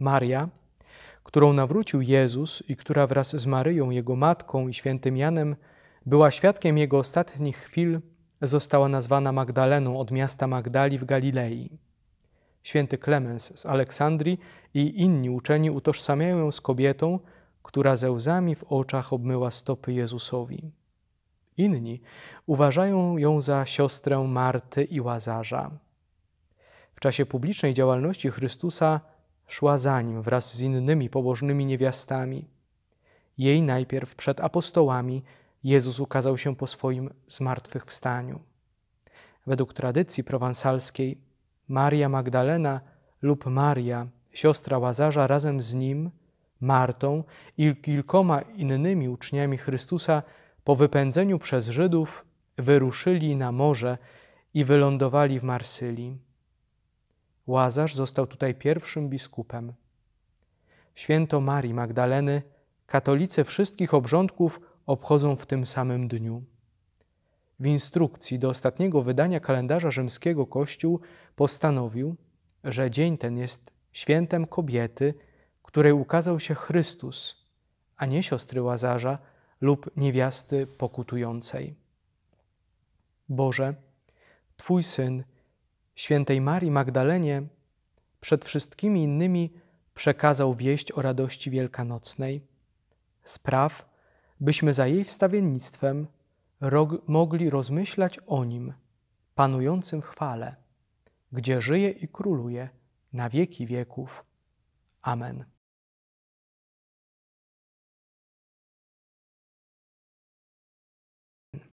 Maria, którą nawrócił Jezus i która wraz z Maryją, jego matką i świętym Janem była świadkiem jego ostatnich chwil, została nazwana Magdaleną od miasta Magdali w Galilei. Święty Klemens z Aleksandrii i inni uczeni utożsamiają ją z kobietą, która ze łzami w oczach obmyła stopy Jezusowi. Inni uważają ją za siostrę Marty i Łazarza. W czasie publicznej działalności Chrystusa szła za nim wraz z innymi pobożnymi niewiastami. Jej najpierw przed apostołami Jezus ukazał się po swoim zmartwychwstaniu. Według tradycji prowansalskiej Maria Magdalena lub Maria, siostra Łazarza, razem z nim, Martą i kilkoma innymi uczniami Chrystusa po wypędzeniu przez Żydów wyruszyli na morze i wylądowali w Marsylii. Łazarz został tutaj pierwszym biskupem. Święto Marii Magdaleny katolicy wszystkich obrządków obchodzą w tym samym dniu. W instrukcji do ostatniego wydania kalendarza rzymskiego Kościół postanowił, że dzień ten jest świętem kobiety, której ukazał się Chrystus, a nie siostry Łazarza lub niewiasty pokutującej. Boże, Twój syn świętej Marii Magdalenie przed wszystkimi innymi przekazał wieść o radości wielkanocnej. Spraw, byśmy za jej wstawiennictwem mogli rozmyślać o nim, panującym w chwale, gdzie żyje i króluje na wieki wieków. Amen.